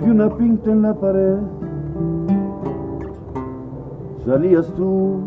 una pinta en la pared salías tú.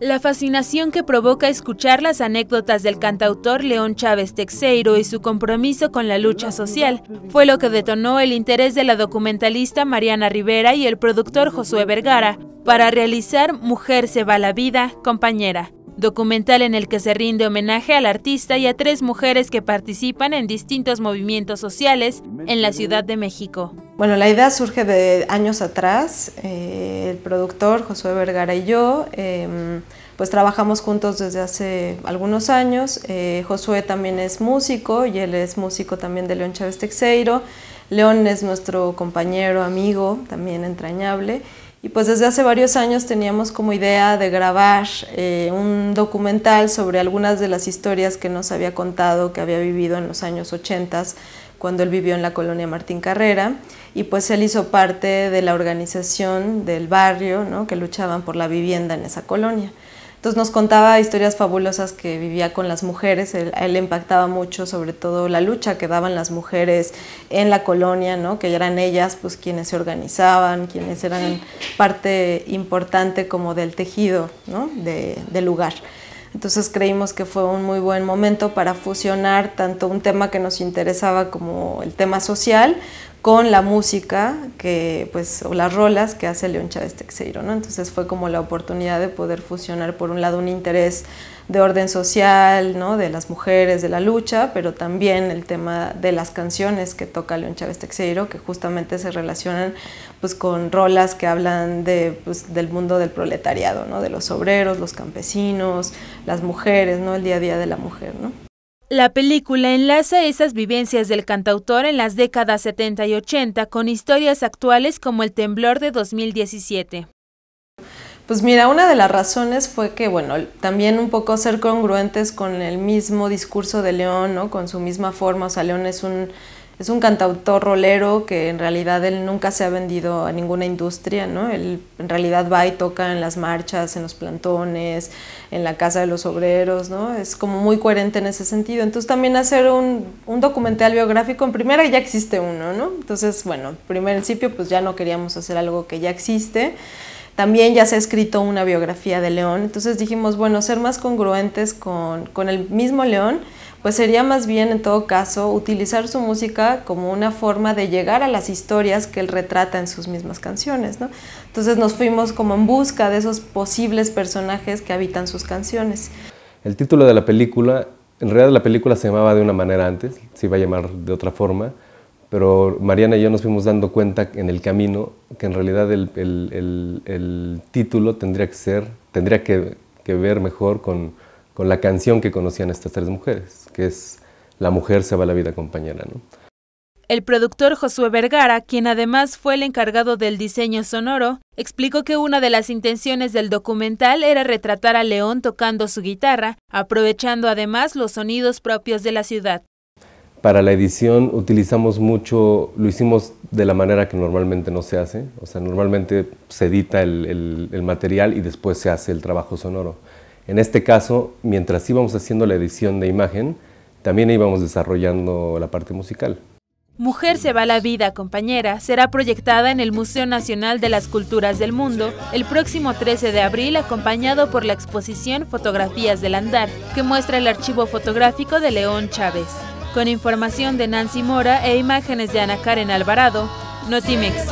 La fascinación que provoca escuchar las anécdotas del cantautor León Chávez Texeiro y su compromiso con la lucha social fue lo que detonó el interés de la documentalista Mariana Rivera y el productor Josué Vergara para realizar Mujer se va la vida, compañera, documental en el que se rinde homenaje al artista y a tres mujeres que participan en distintos movimientos sociales en la Ciudad de México. Bueno, la idea surge de años atrás. Eh, el productor Josué Vergara y yo, em, pues trabajamos juntos desde hace algunos años. Eh, Josué también es músico y él es músico también de León Chávez Texeiro. León es nuestro compañero, amigo, también entrañable. Y pues desde hace varios años teníamos como idea de grabar eh, un documental sobre algunas de las historias que nos había contado que había vivido en los años 80 cuando él vivió en la colonia Martín Carrera y pues él hizo parte de la organización del barrio ¿no? que luchaban por la vivienda en esa colonia. Entonces nos contaba historias fabulosas que vivía con las mujeres, él, él impactaba mucho sobre todo la lucha que daban las mujeres en la colonia, ¿no? que eran ellas pues, quienes se organizaban, quienes eran parte importante como del tejido del lugar. Entonces creímos que fue un muy buen momento para fusionar tanto un tema que nos interesaba como el tema social con la música que, pues, o las rolas que hace León Chávez Texeiro. ¿no? Entonces fue como la oportunidad de poder fusionar por un lado un interés de orden social, ¿no? de las mujeres, de la lucha, pero también el tema de las canciones que toca León Chávez Texeiro, que justamente se relacionan pues, con rolas que hablan de, pues, del mundo del proletariado, ¿no? de los obreros, los campesinos, las mujeres, ¿no? el día a día de la mujer. ¿no? La película enlaza esas vivencias del cantautor en las décadas 70 y 80 con historias actuales como el temblor de 2017. Pues mira, una de las razones fue que, bueno, también un poco ser congruentes con el mismo discurso de León, ¿no? Con su misma forma, o sea, León es un es un cantautor rolero que en realidad él nunca se ha vendido a ninguna industria, ¿no? Él en realidad va y toca en las marchas, en los plantones, en la casa de los obreros, ¿no? Es como muy coherente en ese sentido. Entonces también hacer un, documental biográfico, en primera ya existe uno, ¿no? Entonces, bueno, en principio pues ya no queríamos hacer algo que ya existe. También ya se ha escrito una biografía de León, entonces dijimos, bueno, ser más congruentes con, con el mismo León pues sería más bien en todo caso utilizar su música como una forma de llegar a las historias que él retrata en sus mismas canciones. ¿no? Entonces nos fuimos como en busca de esos posibles personajes que habitan sus canciones. El título de la película, en realidad la película se llamaba de una manera antes, se iba a llamar de otra forma, pero Mariana y yo nos fuimos dando cuenta en el camino que en realidad el, título tendría que ser, tendría que ver mejor con con la canción que conocían estas tres mujeres, que es La mujer se va la vida compañera. ¿no? El productor Josué Vergara, quien además fue el encargado del diseño sonoro, explicó que una de las intenciones del documental era retratar a León tocando su guitarra, aprovechando además los sonidos propios de la ciudad. Para la edición utilizamos mucho, lo hicimos de la manera que normalmente no se hace, o sea, normalmente se edita el material y después se hace el trabajo sonoro. En este caso, mientras íbamos haciendo la edición de imagen, también íbamos desarrollando la parte musical. Mujer se va la vida, compañera, será proyectada en el Museo Nacional de las Culturas del Mundo el próximo 13 de abril acompañado por la exposición Fotografías del Andar, que muestra el archivo fotográfico de León Chávez. Con información de Nancy Mora e imágenes de Ana Karen Alvarado, Notimex.